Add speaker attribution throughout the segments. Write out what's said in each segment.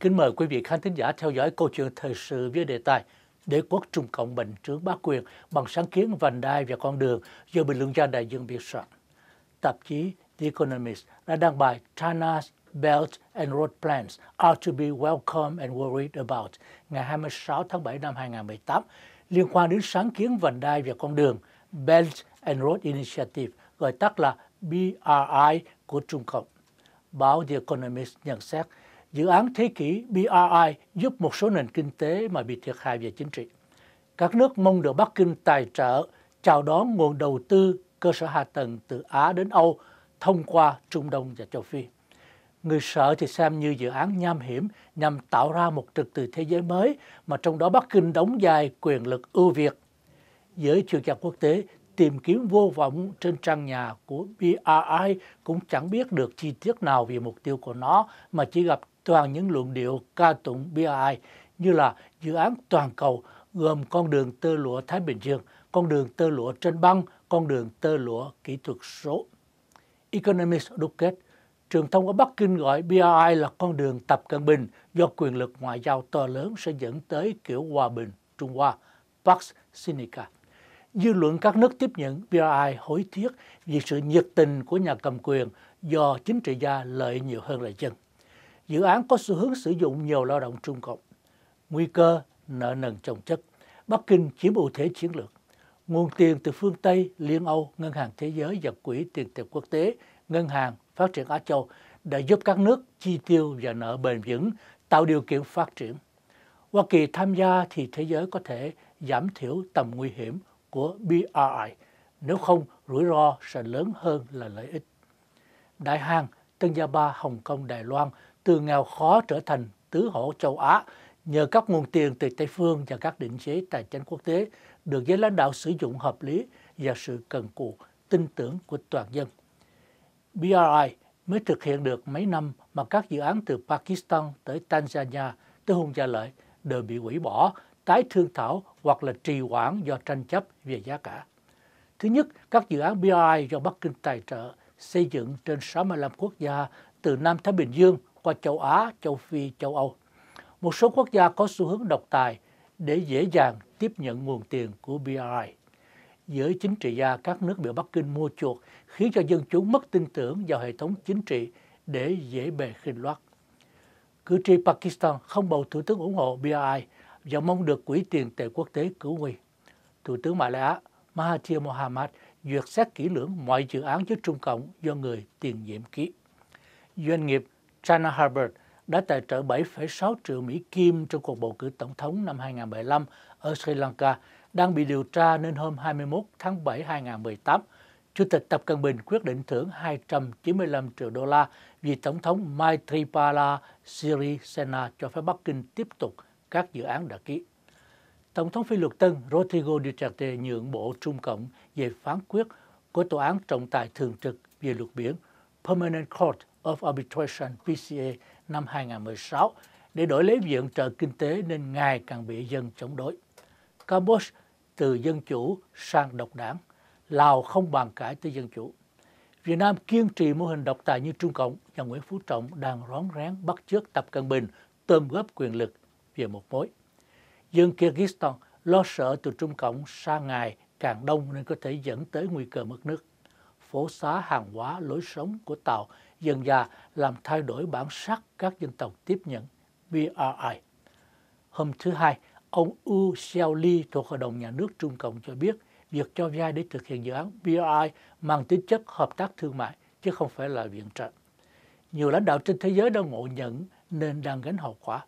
Speaker 1: Kính mời quý vị khán thính giả theo dõi câu chuyện thời sự với đề tài Đế quốc Trung Cộng bình trướng bá quyền bằng sáng kiến vành đai và con đường do bình luận gia đại dương biên soạn. Tạp chí The Economist đã đăng bài China's Belt and Road Plans are to be welcomed and worried about ngày 26 tháng 7 năm 2018 liên quan đến sáng kiến vành đai và con đường Belt and Road Initiative gọi tắt là BRI của Trung Cộng. Báo The Economist nhận xét dự án thế kỷ BRI giúp một số nền kinh tế mà bị thiệt hại về chính trị. Các nước mong được Bắc Kinh tài trợ chào đón nguồn đầu tư cơ sở hạ tầng từ Á đến Âu thông qua Trung Đông và châu Phi. Người sợ thì xem như dự án nham hiểm nhằm tạo ra một trật tự thế giới mới mà trong đó Bắc Kinh đóng dài quyền lực ưu việt. Giới chuyên gia quốc tế tìm kiếm vô vọng trên trang nhà của BRI cũng chẳng biết được chi tiết nào về mục tiêu của nó mà chỉ gặp toàn những luận điệu ca tụng BRI như là dự án toàn cầu gồm con đường tơ lụa Thái Bình Dương, con đường tơ lụa trên băng, con đường tơ lụa kỹ thuật số. Economist đúc kết, truyền thông ở Bắc Kinh gọi BRI là con đường Tập Cận Bình do quyền lực ngoại giao to lớn sẽ dẫn tới kiểu hòa bình Trung Hoa, Pax Sinica. Dư luận các nước tiếp nhận BRI hối tiếc vì sự nhiệt tình của nhà cầm quyền do chính trị gia lợi nhiều hơn là dân dự án có xu hướng sử dụng nhiều lao động Trung Cộng. Nguy cơ nợ nần trồng chất. Bắc Kinh chiếm ưu thế chiến lược. Nguồn tiền từ phương Tây, Liên Âu, Ngân hàng Thế giới và Quỹ tiền tệ quốc tế, Ngân hàng Phát triển Á Châu đã giúp các nước chi tiêu và nợ bền vững, tạo điều kiện phát triển. Hoa Kỳ tham gia thì thế giới có thể giảm thiểu tầm nguy hiểm của BRI, nếu không rủi ro sẽ lớn hơn là lợi ích. Đại Hàn, Tân Gia Ba, Hồng Kông, Đài Loan – từ nghèo khó trở thành tứ hổ châu Á nhờ các nguồn tiền từ Tây phương và các định chế tài chính quốc tế được giới lãnh đạo sử dụng hợp lý và sự cần cù tin tưởng của toàn dân. BRI mới thực hiện được mấy năm mà các dự án từ Pakistan tới Tanzania tới Hung Gia Lợi đều bị hủy bỏ, tái thương thảo hoặc là trì hoãn do tranh chấp về giá cả. Thứ nhất, các dự án BRI do Bắc Kinh tài trợ xây dựng trên 65 quốc gia từ Nam Thái Bình Dương qua châu Á, châu Phi, châu Âu. Một số quốc gia có xu hướng độc tài để dễ dàng tiếp nhận nguồn tiền của BRI. Giới chính trị gia các nước bị Bắc Kinh mua chuộc khiến cho dân chúng mất tin tưởng vào hệ thống chính trị để dễ bề khinh loát. Cử tri Pakistan không bầu thủ tướng ủng hộ BRI và mong được Quỹ tiền tệ quốc tế cứu nguy. Thủ tướng Malaya Mahathir Mohamad duyệt xét kỹ lưỡng mọi dự án với Trung Cộng do người tiền nhiệm ký. Doanh nghiệp China Harvard đã tài trợ 7,6 triệu Mỹ Kim trong cuộc bầu cử tổng thống năm 2015 ở Sri Lanka đang bị điều tra nên hôm 21 tháng 7 2018, Chủ tịch Tập Cận Bình quyết định thưởng 295 triệu đô la vì Tổng thống Maithripala Sirisena cho phép Bắc Kinh tiếp tục các dự án đã ký. Tổng thống Phi luật Tân Rodrigo Duterte nhượng bộ Trung Cộng về phán quyết của Tòa án Trọng tài Thường trực về luật biển Permanent Court of Arbitration PCA năm 2016 để đổi lấy viện trợ kinh tế nên ngày càng bị dân chống đối. Campuchia từ dân chủ sang độc đảng, Lào không bàn cãi tới dân chủ. Việt Nam kiên trì mô hình độc tài như Trung Cộng và Nguyễn Phú Trọng đang rón rén bắt chước Tập Cận Bình tôm góp quyền lực về một mối. Dân Kyrgyzstan lo sợ từ Trung Cộng xa ngày càng đông nên có thể dẫn tới nguy cơ mất nước. Phố xá hàng hóa lối sống của Tàu dần dà làm thay đổi bản sắc các dân tộc tiếp nhận BRI. Hôm thứ Hai, ông Wu Xiaoli thuộc Hội đồng Nhà nước Trung Cộng cho biết việc cho vay để thực hiện dự án BRI mang tính chất hợp tác thương mại chứ không phải là viện trợ. Nhiều lãnh đạo trên thế giới đã ngộ nhận nên đang gánh hậu quả.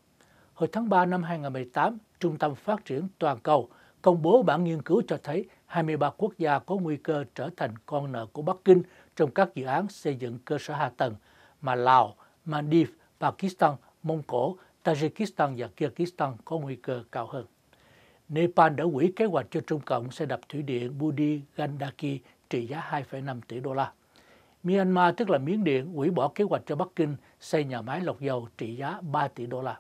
Speaker 1: Hồi tháng 3 năm 2018, Trung tâm Phát triển Toàn cầu công bố bản nghiên cứu cho thấy 23 quốc gia có nguy cơ trở thành con nợ của Bắc Kinh trong các dự án xây dựng cơ sở hạ tầng mà Lào, Maldives, Pakistan, Mông Cổ, Tajikistan và Kyrgyzstan có nguy cơ cao hơn. Nepal đã hủy kế hoạch cho Trung Cộng xây đập thủy điện Budi Gandaki trị giá 2,5 tỷ đô la. Myanmar, tức là Miến Điện, hủy bỏ kế hoạch cho Bắc Kinh xây nhà máy lọc dầu trị giá 3 tỷ đô la.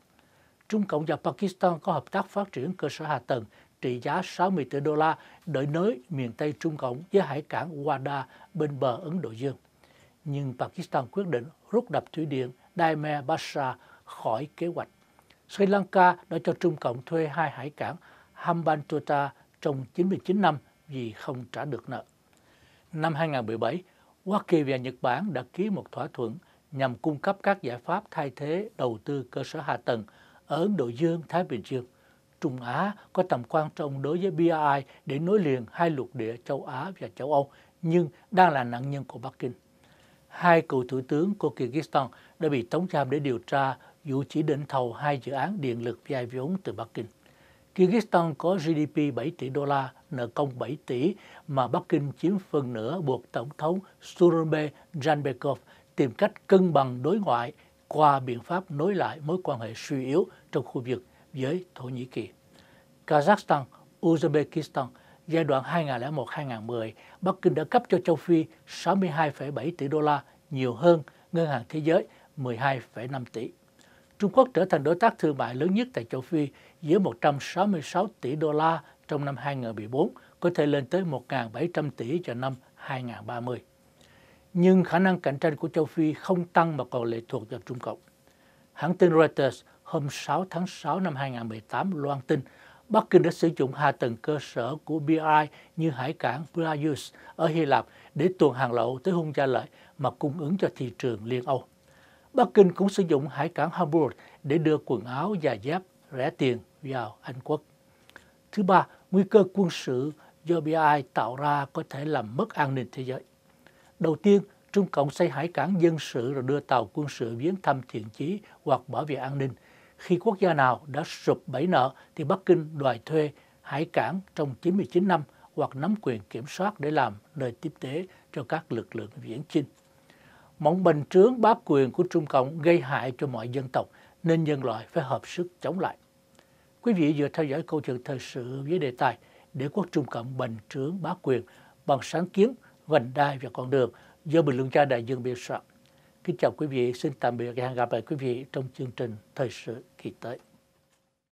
Speaker 1: Trung Cộng và Pakistan có hợp tác phát triển cơ sở hạ tầng trị giá 60 tỷ đô la đợi nới miền Tây Trung Cộng với hải cảng Wada bên bờ Ấn Độ Dương. Nhưng Pakistan quyết định rút đập thủy điện Daime Basra khỏi kế hoạch. Sri Lanka đã cho Trung Cộng thuê hai hải cảng Hambantota trong 99 năm vì không trả được nợ. Năm 2017, Hoa Kỳ và Nhật Bản đã ký một thỏa thuận nhằm cung cấp các giải pháp thay thế đầu tư cơ sở hạ tầng ở Ấn Độ Dương, Thái Bình Dương. Trung Á có tầm quan trọng đối với BRI để nối liền hai lục địa châu Á và châu Âu, nhưng đang là nạn nhân của Bắc Kinh. Hai cựu thủ tướng của Kyrgyzstan đã bị tống giam để điều tra vụ chỉ định thầu hai dự án điện lực dài vốn từ Bắc Kinh. Kyrgyzstan có GDP 7 tỷ đô la, nợ công 7 tỷ mà Bắc Kinh chiếm phần nửa buộc Tổng thống Suronbe Janbekov tìm cách cân bằng đối ngoại qua biện pháp nối lại mối quan hệ suy yếu trong khu vực với Thổ Nhĩ Kỳ. Kazakhstan, Uzbekistan giai đoạn 2001-2010, Bắc Kinh đã cấp cho châu Phi 62,7 tỷ đô la, nhiều hơn Ngân hàng Thế giới 12,5 tỷ. Trung Quốc trở thành đối tác thương mại lớn nhất tại châu Phi với 166 tỷ đô la trong năm 2014, có thể lên tới 1.700 tỷ cho năm 2030. Nhưng khả năng cạnh tranh của châu Phi không tăng mà còn lệ thuộc vào Trung Cộng. Hãng tin Reuters hôm 6 tháng 6 năm 2018 loan tin Bắc Kinh đã sử dụng hạ tầng cơ sở của BI như hải cảng Piraeus ở Hy Lạp để tuồn hàng lậu tới Hung Gia Lợi mà cung ứng cho thị trường Liên Âu. Bắc Kinh cũng sử dụng hải cảng Hamburg để đưa quần áo và dép rẻ tiền vào Anh Quốc. Thứ ba, nguy cơ quân sự do BI tạo ra có thể làm mất an ninh thế giới. Đầu tiên, Trung Cộng xây hải cảng dân sự rồi đưa tàu quân sự viếng thăm thiện chí hoặc bảo vệ an ninh. Khi quốc gia nào đã sụp bẫy nợ thì Bắc Kinh đòi thuê hải cảng trong 99 năm hoặc nắm quyền kiểm soát để làm nơi tiếp tế cho các lực lượng viễn chinh. Mộng bình trướng bá quyền của Trung Cộng gây hại cho mọi dân tộc nên nhân loại phải hợp sức chống lại. Quý vị vừa theo dõi câu chuyện thời sự với đề tài Đế quốc Trung Cộng bình trướng bá quyền bằng sáng kiến, vành đai và con đường – do bình luận gia đại dương biên soạn. Kính chào quý vị, xin tạm biệt và hẹn gặp lại quý vị trong chương trình Thời sự kỳ tới.